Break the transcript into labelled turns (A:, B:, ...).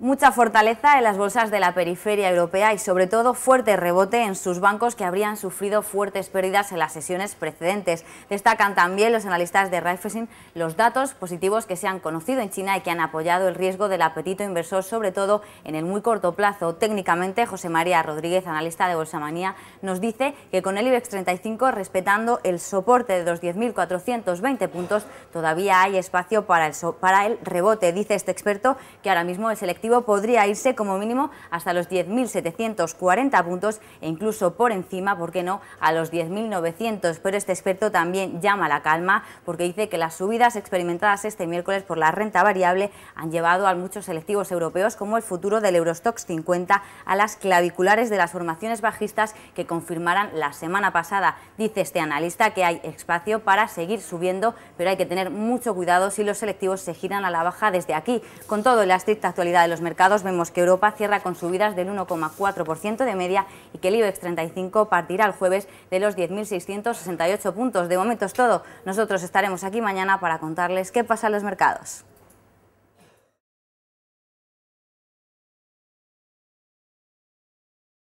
A: Mucha fortaleza en las bolsas de la periferia europea y sobre todo fuerte rebote en sus bancos que habrían sufrido fuertes pérdidas en las sesiones precedentes. Destacan también los analistas de Raiffeisen los datos positivos que se han conocido en China y que han apoyado el riesgo del apetito inversor, sobre todo en el muy corto plazo. Técnicamente, José María Rodríguez, analista de Manía, nos dice que con el IBEX 35 respetando el soporte de los 10.420 puntos, todavía hay espacio para el, para el rebote. Dice este experto que ahora mismo el selectivo podría irse como mínimo hasta los 10.740 puntos e incluso por encima, ¿por qué no?, a los 10.900. Pero este experto también llama la calma porque dice que las subidas experimentadas este miércoles por la renta variable han llevado a muchos selectivos europeos como el futuro del Eurostox 50 a las claviculares de las formaciones bajistas que confirmarán la semana pasada. Dice este analista que hay espacio para seguir subiendo, pero hay que tener mucho cuidado si los selectivos se giran a la baja desde aquí. Con todo, la estricta actualidad de los los mercados vemos que Europa cierra con subidas del 1,4% de media y que el IBEX 35 partirá el jueves de los 10.668 puntos. De momento es todo. Nosotros estaremos aquí mañana para contarles qué pasa en los mercados.